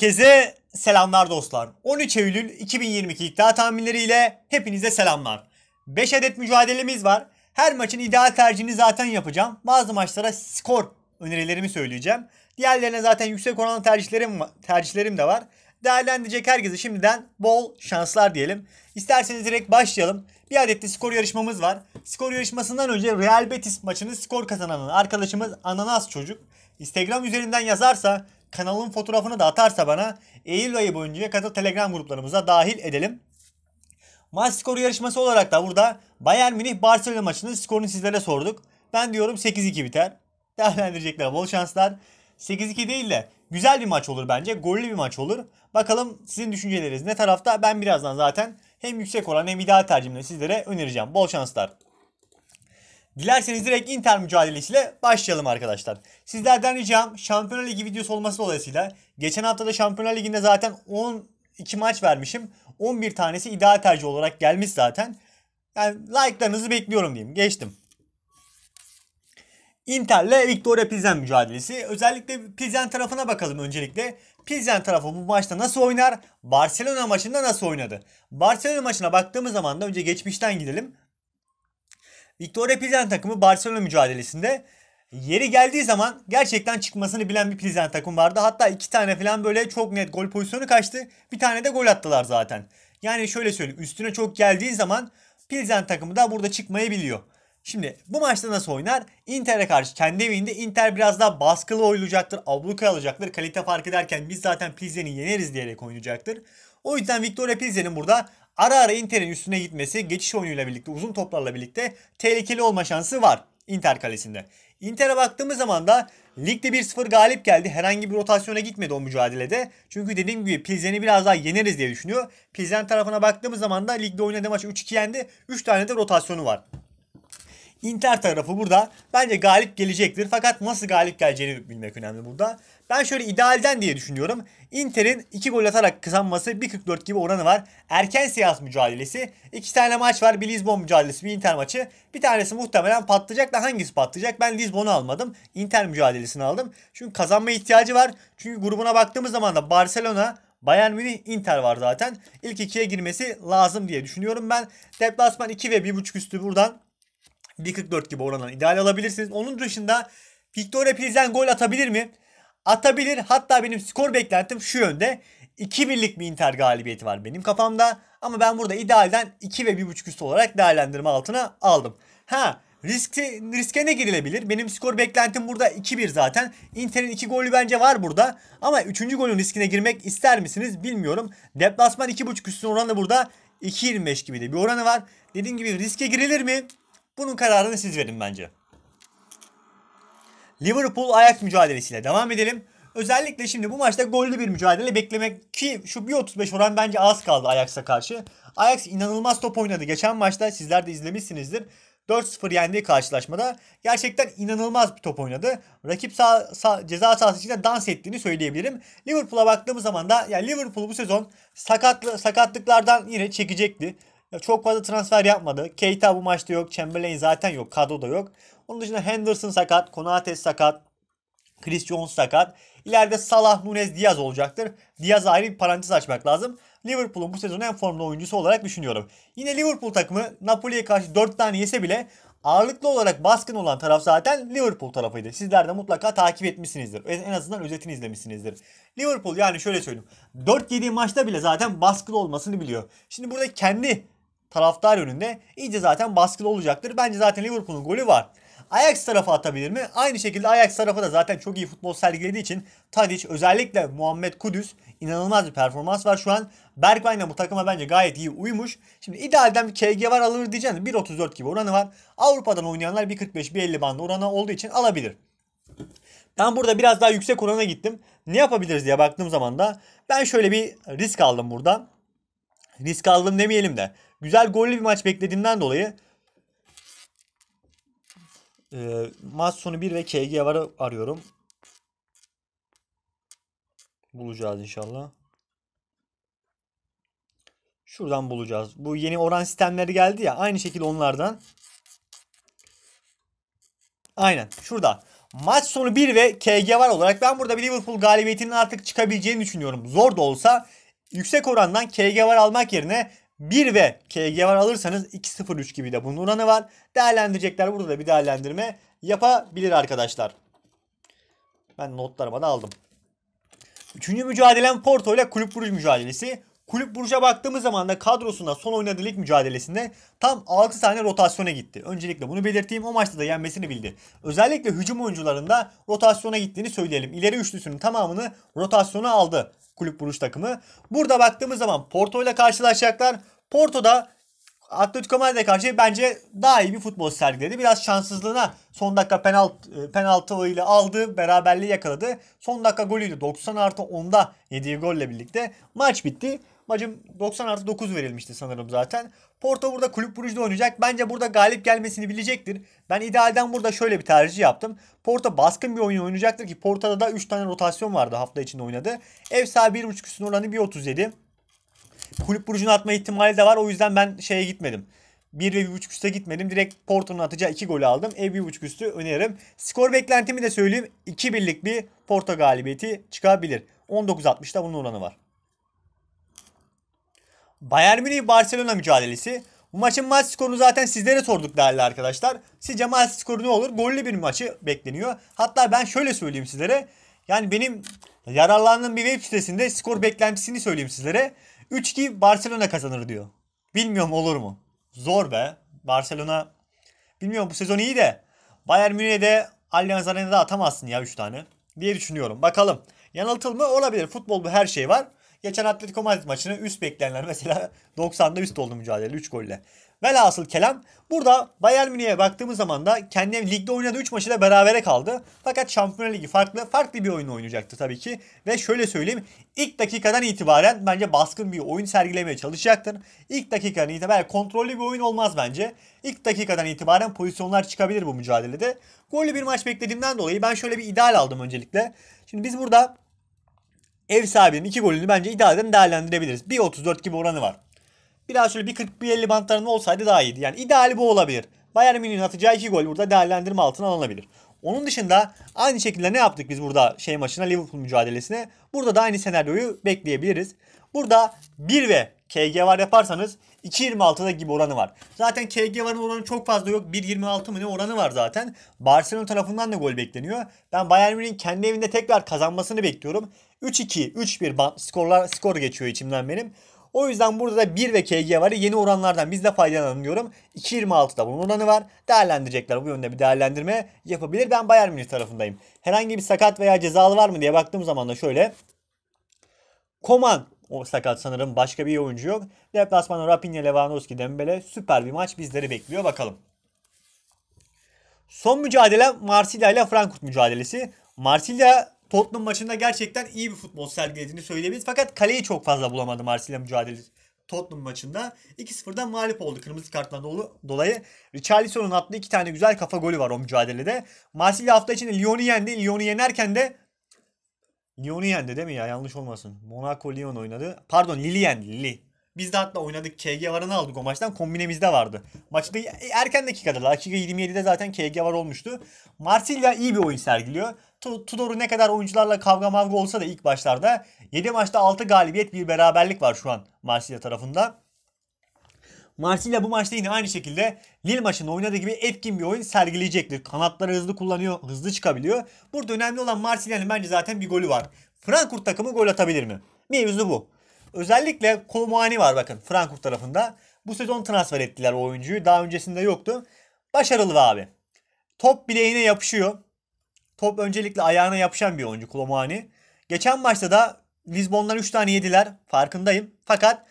Herkese selamlar dostlar. 13 Eylül 2022 iddia tahminleriyle hepinize selamlar. 5 adet mücadelemiz var. Her maçın ideal tercihini zaten yapacağım. Bazı maçlara skor önerilerimi söyleyeceğim. Diğerlerine zaten yüksek oranlı tercihlerim, tercihlerim de var. Değerlendirecek herkese şimdiden bol şanslar diyelim. İsterseniz direkt başlayalım. Bir adet de skor yarışmamız var. Skor yarışmasından önce Real Betis maçının skor kazananı arkadaşımız Ananas Çocuk Instagram üzerinden yazarsa kanalın fotoğrafını da atarsa bana Eylül ayı boyunca katıl Telegram gruplarımıza dahil edelim. Maç skoru yarışması olarak da burada Bayern Münih Barcelona maçının skorunu sizlere sorduk. Ben diyorum 8-2 biter. Değerlendirecekler bol şanslar. 8-2 değil de güzel bir maç olur bence. Gollü bir maç olur. Bakalım sizin düşünceleriniz ne tarafta? Ben birazdan zaten hem yüksek oran hem ideal tercihimle sizlere önereceğim. Bol şanslar. Dilerseniz direkt Inter mücadelesiyle başlayalım arkadaşlar. Sizlerden ricam Şampiyonlar Ligi videosu olması dolayısıyla geçen hafta da Şampiyonlar Ligi'nde zaten 12 maç vermişim. 11 tanesi ideal tercih olarak gelmiş zaten. Yani like'larınızı bekliyorum diyeyim. Geçtim. Inter'le Victoria Pilsen mücadelesi. Özellikle Pilsen tarafına bakalım öncelikle. Pilsen tarafı bu maçta nasıl oynar? Barcelona maçında nasıl oynadı? Barcelona maçına baktığımız zaman da önce geçmişten gidelim. Victoria Pilsen takımı Barcelona mücadelesinde yeri geldiği zaman gerçekten çıkmasını bilen bir Pilsen takım vardı. Hatta iki tane falan böyle çok net gol pozisyonu kaçtı. Bir tane de gol attılar zaten. Yani şöyle söyleyeyim üstüne çok geldiği zaman Pilsen takımı da burada çıkmayı biliyor. Şimdi bu maçta nasıl oynar? Inter'e karşı kendi evinde Inter biraz daha baskılı oynayacaktır. Abluka alacaktır. Kalite fark ederken biz zaten Pilsen'i yeneriz diyerek oynayacaktır. O yüzden Victoria Pilsen'in burada Ara ara Inter'in üstüne gitmesi geçiş oyunuyla birlikte uzun toplarla birlikte tehlikeli olma şansı var Inter kalesinde. Inter'e baktığımız zaman da ligde 1-0 galip geldi. Herhangi bir rotasyona gitmedi o mücadelede. Çünkü dediğim gibi Pilsen'i biraz daha yeneriz diye düşünüyor. Pilsen tarafına baktığımız zaman da ligde oynadığı maç 3-2 yendi. 3 tane de rotasyonu var. Inter tarafı burada bence galip gelecektir. Fakat nasıl galip geleceğini bilmek önemli burada. Ben şöyle idealden diye düşünüyorum. Inter'in 2 gol atarak kazanması 1.44 gibi oranı var. Erken seans mücadelesi. 2 tane maç var. Bir Lisbon mücadelesi, bir Inter maçı. Bir tanesi muhtemelen patlayacak da hangisi patlayacak? Ben Lisbon'u almadım. Inter mücadelesini aldım. Çünkü kazanma ihtiyacı var. Çünkü grubuna baktığımız zaman da Barcelona, Bayern Münih, Inter var zaten. İlk ikiye girmesi lazım diye düşünüyorum ben. Deplasman 2 ve 1.5 üstü buradan 1.44 gibi oranla ideal alabilirsiniz. Onun dışında Victoria Pilsen gol atabilir mi? Atabilir. Hatta benim skor beklentim şu yönde. 2-1'lik bir Inter galibiyeti var benim kafamda. Ama ben burada idealden 2 ve 1.5 üstü olarak değerlendirme altına aldım. Ha riske, riske ne girilebilir? Benim skor beklentim burada 2-1 zaten. Inter'in 2 golü bence var burada. Ama 3. golün riskine girmek ister misiniz bilmiyorum. Deplasman 2.5 üstü oranı burada 2.25 gibi de bir oranı var. Dediğim gibi riske girilir mi? Bunun kararını siz verin bence. Liverpool ayak mücadelesiyle devam edelim. Özellikle şimdi bu maçta gollü bir mücadele beklemek ki şu 1.35 oran bence az kaldı Ajax'a karşı. Ajax inanılmaz top oynadı. Geçen maçta sizler de izlemişsinizdir. 4-0 yendiği karşılaşmada gerçekten inanılmaz bir top oynadı. Rakip sağ, sağ, ceza sahası içinde dans ettiğini söyleyebilirim. Liverpool'a baktığımız zaman da yani Liverpool bu sezon sakatlı, sakatlıklardan yine çekecekti. Çok fazla transfer yapmadı. Keita bu maçta yok. Chamberlain zaten yok. da yok. Onun dışında Henderson sakat. Konate sakat. Chris Jones sakat. İleride Salah, Nunez, Diaz olacaktır. Diaz ayrı bir parantez açmak lazım. Liverpool'un bu sezon en formlu oyuncusu olarak düşünüyorum. Yine Liverpool takımı Napoli'ye karşı 4 tane yese bile ağırlıklı olarak baskın olan taraf zaten Liverpool tarafıydı. Sizler de mutlaka takip etmişsinizdir. En azından özetini izlemişsinizdir. Liverpool yani şöyle söyleyeyim. 4 7 maçta bile zaten baskılı olmasını biliyor. Şimdi burada kendi taraftar yönünde iyice zaten baskılı olacaktır. Bence zaten Liverpool'un golü var. Ajax tarafı atabilir mi? Aynı şekilde Ajax tarafı da zaten çok iyi futbol sergilediği için Tadic özellikle Muhammed Kudüs inanılmaz bir performans var şu an. Bergwijn'la bu takıma bence gayet iyi uymuş. Şimdi idealden bir KG var alır diyeceğim 1.34 gibi oranı var. Avrupa'dan oynayanlar 1.45-1.50 bandı oranı olduğu için alabilir. Ben burada biraz daha yüksek orana gittim. Ne yapabiliriz diye baktığım zaman da ben şöyle bir risk aldım burada. Risk aldım demeyelim de güzel gollü bir maç beklediğimden dolayı e, maç sonu 1 ve KG var arıyorum. Bulacağız inşallah. Şuradan bulacağız. Bu yeni oran sistemleri geldi ya. Aynı şekilde onlardan. Aynen. Şurada. Maç sonu 1 ve KG var olarak ben burada bir Liverpool galibiyetinin artık çıkabileceğini düşünüyorum. Zor da olsa yüksek orandan KG var almak yerine 1 ve KG var alırsanız 203 gibi de bunun oranı var. Değerlendirecekler burada da bir değerlendirme yapabilir arkadaşlar. Ben notlarıma da aldım. Üçüncü mücadelem Porto ile Kulüp Brugge mücadelesi. Kulüp Burcu'ya baktığımız zaman da kadrosunda son oynadığı lig mücadelesinde tam 6 tane rotasyona gitti. Öncelikle bunu belirteyim o maçta da yenmesini bildi. Özellikle hücum oyuncularında rotasyona gittiğini söyleyelim. İleri üçlüsünün tamamını rotasyona aldı kulüp Burcu takımı. Burada baktığımız zaman Porto ile karşılaşacaklar. Porto'da Atletico Madrid'e karşı bence daha iyi bir futbol sergiledi. Biraz şanssızlığına son dakika e, penaltı, penaltı ile aldı. Beraberliği yakaladı. Son dakika golüyle 90 artı 10'da yediği golle birlikte. Maç bitti. Maçın 90 artı 9 verilmişti sanırım zaten. Porto burada kulüp Brugge'de oynayacak. Bence burada galip gelmesini bilecektir. Ben idealden burada şöyle bir tercih yaptım. Porto baskın bir oyun oynayacaktır ki Porto'da da 3 tane rotasyon vardı hafta içinde oynadı. Ev sahibi 1.5 üstün oranı 1.37. Kulüp Brugge'ün atma ihtimali de var. O yüzden ben şeye gitmedim. 1 ve 1.5 üste gitmedim. Direkt Porto'nun atacağı 2 golü aldım. Ev 1.5 üstü öneririm. Skor beklentimi de söyleyeyim. 2 birlik bir Porto galibiyeti çıkabilir. 19.60'da bunun oranı var. Bayern Münih Barcelona mücadelesi. Bu maçın maç skorunu zaten sizlere sorduk değerli arkadaşlar. Sizce maç skoru ne olur? Gollü bir maçı bekleniyor. Hatta ben şöyle söyleyeyim sizlere. Yani benim yararlandığım bir web sitesinde skor beklentisini söyleyeyim sizlere. 3-2 Barcelona kazanır diyor. Bilmiyorum olur mu? Zor be. Barcelona bilmiyorum bu sezon iyi de Bayern Münih'e de Allianz Arena'da atamazsın ya 3 tane diye düşünüyorum. Bakalım. Yanıltılma olabilir. Futbol bu her şey var. Geçen Atletico Madrid maçını üst bekleyenler mesela 90'da üst oldu mücadele 3 golle. Velhasıl kelam burada Bayern Münih'e baktığımız zaman da kendi ligde oynadığı 3 maçıyla berabere kaldı. Fakat Şampiyonlar Ligi farklı farklı bir oyun oynayacaktı tabii ki. Ve şöyle söyleyeyim ilk dakikadan itibaren bence baskın bir oyun sergilemeye çalışacaktır. İlk dakikadan itibaren kontrollü bir oyun olmaz bence. İlk dakikadan itibaren pozisyonlar çıkabilir bu mücadelede. Gollü bir maç beklediğimden dolayı ben şöyle bir ideal aldım öncelikle. Şimdi biz burada ev sahibinin 2 golünü bence idareden değerlendirebiliriz. 1.34 gibi oranı var. Biraz şöyle 1.40-1.50 bantlarında olsaydı daha iyiydi. Yani ideali bu olabilir. Bayern Münih'in atacağı 2 gol burada değerlendirme altına alınabilir. Onun dışında aynı şekilde ne yaptık biz burada şey maçına Liverpool mücadelesine? Burada da aynı senaryoyu bekleyebiliriz. Burada 1 ve KG var yaparsanız 2.26'da gibi oranı var. Zaten KG varın oranı çok fazla yok. 1.26 mı ne oranı var zaten. Barcelona tarafından da gol bekleniyor. Ben Bayern Münih'in kendi evinde tekrar kazanmasını bekliyorum. 3-2, 3-1 skorlar skor geçiyor içimden benim. O yüzden burada da 1 ve KG var. Yeni oranlardan biz de faydalanalım diyorum. 2.26'da bunun oranı var. Değerlendirecekler. Bu yönde bir değerlendirme yapabilir. Ben Bayern Münih tarafındayım. Herhangi bir sakat veya cezalı var mı diye baktığım zaman da şöyle. Koman o sakat sanırım başka bir oyuncu yok. Deplasmanda Rapinha, Lewandowski, Dembele süper bir maç bizleri bekliyor bakalım. Son mücadele Marsilya ile Frankfurt mücadelesi. Marsilya Tottenham maçında gerçekten iyi bir futbol sergilediğini söyleyebiliriz. Fakat kaleyi çok fazla bulamadı Marsilya mücadelesi. Tottenham maçında 2-0'dan mağlup oldu kırmızı karttan dolayı. Richarlison'un attığı iki tane güzel kafa golü var o mücadelede. Marsilya hafta içinde Lyon'u yendi. Lyon'u yenerken de Lyon'u yendi değil mi ya? Yanlış olmasın. Monaco Lyon oynadı. Pardon Lille yendi. Lille. Biz de hatta oynadık. KG varını aldık o maçtan. Kombinemizde vardı. Maçta erken dakikada. Dakika 27'de zaten KG var olmuştu. Marsilya iyi bir oyun sergiliyor. Tudor'u ne kadar oyuncularla kavga mavga olsa da ilk başlarda 7 maçta 6 galibiyet bir beraberlik var şu an Marsilya tarafında. Marsilya bu maçta yine aynı şekilde Lille maçında oynadığı gibi etkin bir oyun sergileyecektir. Kanatları hızlı kullanıyor, hızlı çıkabiliyor. Burada önemli olan Marsilya'nın bence zaten bir golü var. Frankfurt takımı gol atabilir mi? Mevzu bu. Özellikle Kolmuani var bakın Frankfurt tarafında. Bu sezon transfer ettiler o oyuncuyu. Daha öncesinde yoktu. Başarılı abi. Top bileğine yapışıyor. Top öncelikle ayağına yapışan bir oyuncu Kolmuani. Geçen maçta da Lisbon'dan 3 tane yediler. Farkındayım. Fakat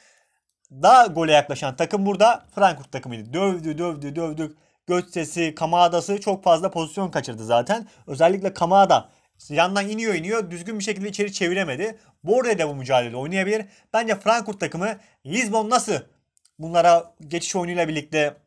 daha gole yaklaşan takım burada Frankfurt takımıydı. Dövdü dövdü dövdük. Götsesi, Kamada'sı çok fazla pozisyon kaçırdı zaten. Özellikle Kamada yandan iniyor iniyor düzgün bir şekilde içeri çeviremedi. de bu mücadele oynayabilir. Bence Frankfurt takımı Lisbon nasıl bunlara geçiş oyunuyla birlikte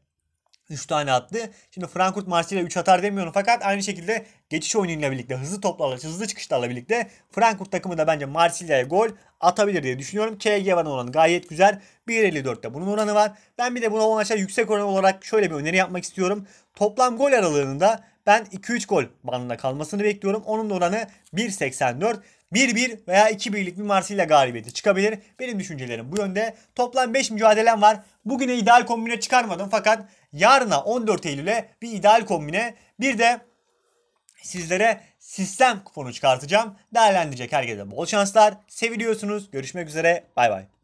3 tane attı. Şimdi Frankfurt maçıyla 3 atar demiyorum fakat aynı şekilde geçiş oyunuyla birlikte hızlı toplarla, hızlı çıkışlarla birlikte Frankfurt takımı da bence Marsilya'ya gol atabilir diye düşünüyorum. KG var oranı gayet güzel. 1.54'te bunun oranı var. Ben bir de buna maça yüksek oran olarak şöyle bir öneri yapmak istiyorum. Toplam gol aralığında ben 2-3 gol bandında kalmasını bekliyorum. Onun oranı 1.84. 1-1 veya 2-1'lik bir Marsilya galibiyeti çıkabilir. Benim düşüncelerim bu yönde. Toplam 5 mücadelem var. Bugüne ideal kombine çıkarmadım fakat yarına 14 Eylül'e bir ideal kombine bir de sizlere sistem kuponu çıkartacağım. Değerlendirecek herkese bol şanslar. Seviliyorsunuz. Görüşmek üzere. Bay bay.